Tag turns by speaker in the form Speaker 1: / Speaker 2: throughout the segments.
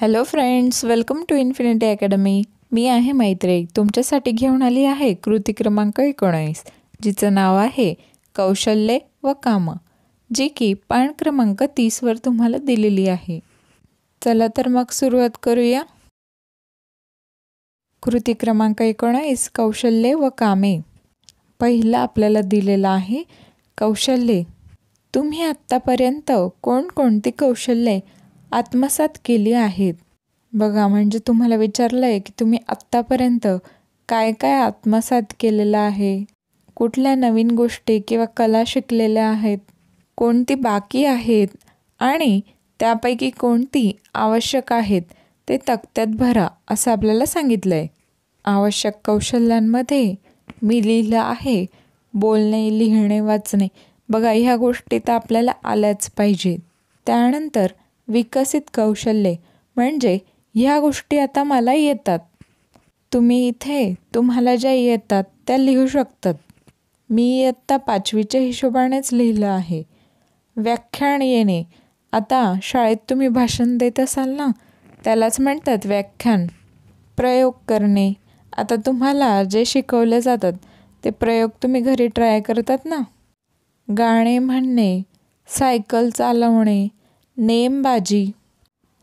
Speaker 1: hello friends welcome to infinity academy मी आहे मैत्रे तुमच्यासाठी घेऊन आली आहे कृती क्रमांक एकोणीस जिचं नाव आहे कौशल्ये व काम जी की पान क्रमांक तीसवर तुम्हाला दिलेली आहे चला तर मग सुरुवात करूया कृती क्रमांक एकोणीस कौशल्ये व कामे पहिलं आपल्याला दिलेलं आहे कौशल्ये तुम्ही आत्तापर्यंत कोणकोणती कौशल्ये आत्मसात केली आहेत बघा म्हणजे तुम्हाला विचारलं आहे की तुम्ही आत्तापर्यंत काय काय आत्मसात केलेलं आहे कुठल्या नवीन गोष्टी किंवा कला शिकलेल्या आहेत कोणती बाकी आहेत आणि त्यापैकी कोणती आवश्यक आहेत ते तक्त्यात भरा असं आपल्याला सांगितलं आहे आवश्यक कौशल्यांमध्ये मी लिहिलं आहे बोलणे लिहिणे वाचणे बघा ह्या गोष्टी तर आपल्याला आल्याच पाहिजेत त्यानंतर विकसित कौशल्ये म्हणजे ह्या गोष्टी आता मला येतात तुम्ही इथे तुम्हाला ज्या येतात त्या लिहू शकतात मी इयत्ता पाचवीच्या हिशोबानेच लिहिलं आहे व्याख्यान येणे आता शाळेत तुम्ही भाषण देत असाल ना त्यालाच म्हणतात व्याख्यान प्रयोग करणे आता तुम्हाला जे शिकवले जातात ते प्रयोग तुम्ही घरी ट्राय करतात ना गाणे म्हणणे सायकल चालवणे नेमबाजी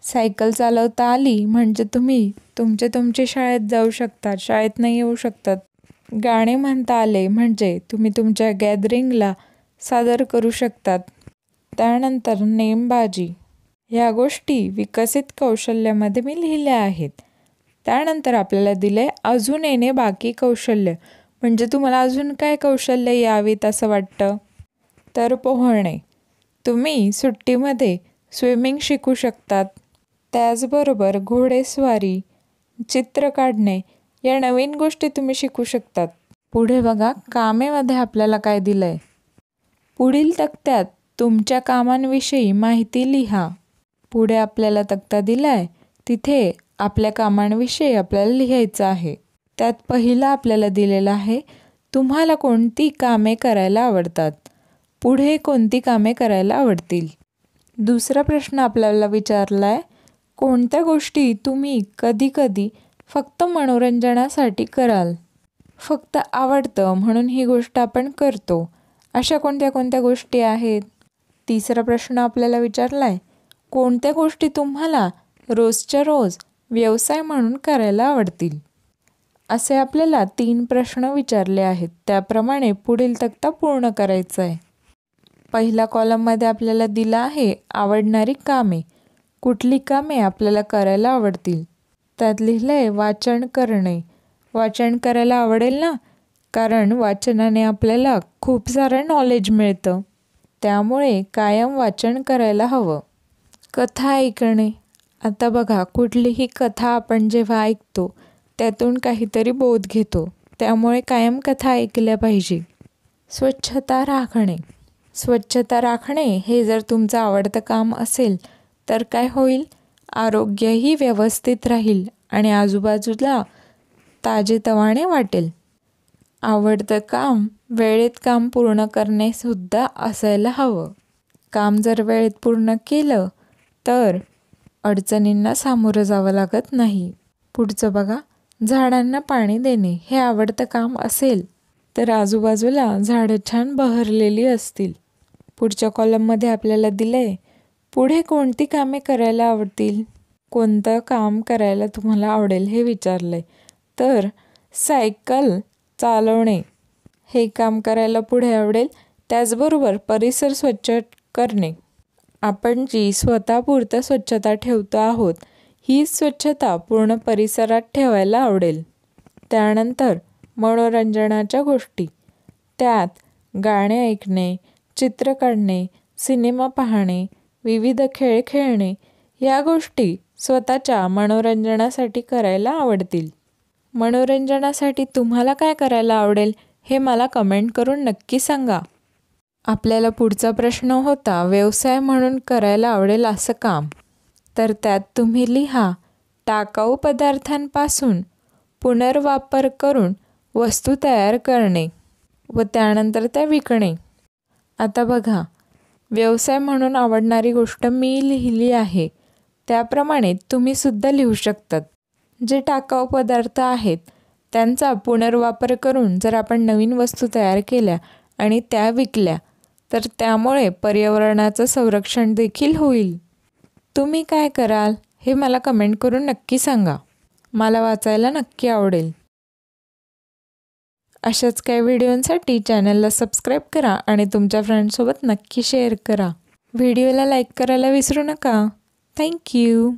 Speaker 1: सायकल चालवता आली म्हणजे तुम्ही तुमचे तुमचे शाळेत जाऊ शकता शाळेत नाही येऊ शकतात गाणे म्हणता आले म्हणजे तुम्ही तुमच्या गॅदरिंगला सादर करू शकतात त्यानंतर नेमबाजी ह्या गोष्टी विकसित कौशल्यामध्ये मी लिहिल्या आहेत त्यानंतर आपल्याला दिले अजून येणे बाकी कौशल्य म्हणजे तुम्हाला अजून काय कौशल्य यावीत असं वाटतं तर पोहणे तुम्ही सुट्टीमध्ये स्विमिंग शिकू शकतात त्याचबरोबर घोडेस्वारी चित्र काढणे या नवीन गोष्टी तुम्ही शिकू शकतात पुढे बघा कामेमध्ये आपल्याला काय दिलं आहे पुढील तक्त्यात तुमच्या कामांविषयी माहिती लिहा पुढे आपल्याला तक्ता दिला आहे तिथे आपल्या कामांविषयी आपल्याला लिहायचं आहे त्यात पहिला आपल्याला दिलेला आहे तुम्हाला कोणती कामे करायला आवडतात पुढे कोणती कामे करायला आवडतील दुसरा प्रश्न आपल्याला विचारला आहे कोणत्या गोष्टी तुम्ही कधीकधी फक्त मनोरंजनासाठी कराल फक्त आवडतं म्हणून ही गोष्ट आपण करतो अशा कोणत्या कोणत्या गोष्टी आहेत तिसरा प्रश्न आपल्याला विचारला आहे कोणत्या गोष्टी तुम्हाला रोजच्या रोज व्यवसाय म्हणून करायला आवडतील असे आपल्याला तीन प्रश्न विचारले आहेत त्याप्रमाणे पुढील तक्ता पूर्ण करायचा आहे पहिल्या कॉलममध्ये आपल्याला दिला आहे आवडणारी कामे कुठली कामे आपल्याला करायला आवडतील त्यात लिहिलं आहे वाचन करणे वाचन करायला आवडेल ना कारण वाचनाने आपल्याला खूप सारं नॉलेज मिळतं त्यामुळे कायम वाचन करायला हवं कथा ऐकणे आता बघा कुठलीही कथा आपण जेव्हा ऐकतो त्यातून काहीतरी बोध घेतो त्यामुळे कायम कथा ऐकल्या पाहिजे स्वच्छता राखणे स्वच्छता राखणे हे जर तुमचं आवडतं काम असेल तर काय होईल आरोग्यही व्यवस्थित राहील आणि आजूबाजूला ताजेतवाने वाटेल आवडतं काम वेळेत काम पूर्ण करणेसुद्धा असायला हवं काम जर वेळेत पूर्ण केलं तर अडचणींना सामोरं जावं लागत नाही पुढचं बघा झाडांना पाणी देणे हे आवडतं काम असेल तर आजूबाजूला झाडं छान बहरलेली असतील पुढच्या कॉलममध्ये आपल्याला दिलं आहे पुढे कोणती कामे करायला आवडतील कोणतं काम करायला तुम्हाला आवडेल हे विचारलं आहे तर सायकल चालवणे हे काम करायला पुढे आवडेल त्याचबरोबर परिसर स्वच्छ करणे आपण जी स्वतःपुरतं स्वच्छता ठेवतो आहोत ही स्वच्छता पूर्ण परिसरात ठेवायला आवडेल त्यानंतर मनोरंजनाच्या गोष्टी त्यात गाणे ऐकणे चित्र काढणे सिनेमा पाहणे विविध खेळ खेळणे या गोष्टी स्वतःच्या मनोरंजनासाठी करायला आवडतील मनोरंजनासाठी तुम्हाला काय करायला आवडेल हे मला कमेंट करून नक्की सांगा आपल्याला पुढचा प्रश्न होता व्यवसाय म्हणून करायला आवडेल असं काम तर त्यात तुम्ही लिहा टाकाऊ पदार्थांपासून पुनर्वापर करून वस्तू तयार करणे व त्यानंतर त्या विकणे आता बघा व्यवसाय म्हणून आवडणारी गोष्ट मी लिहिली आहे त्याप्रमाणे तुम्हीसुद्धा लिहू शकतात जे टाकाऊ पदार्थ आहेत त्यांचा पुनर्वापर करून जर आपण नवीन वस्तू तयार केल्या आणि त्या विकल्या तर त्यामुळे पर्यावरणाचं संरक्षण देखील होईल तुम्ही काय कराल हे मला कमेंट करून नक्की सांगा मला वाचायला नक्की आवडेल अशाच काही व्हिडिओंसाठी चॅनलला सबस्क्राईब करा आणि तुमच्या फ्रेंडसोबत नक्की शेअर करा व्हिडिओला लाईक करायला विसरू नका थँक्यू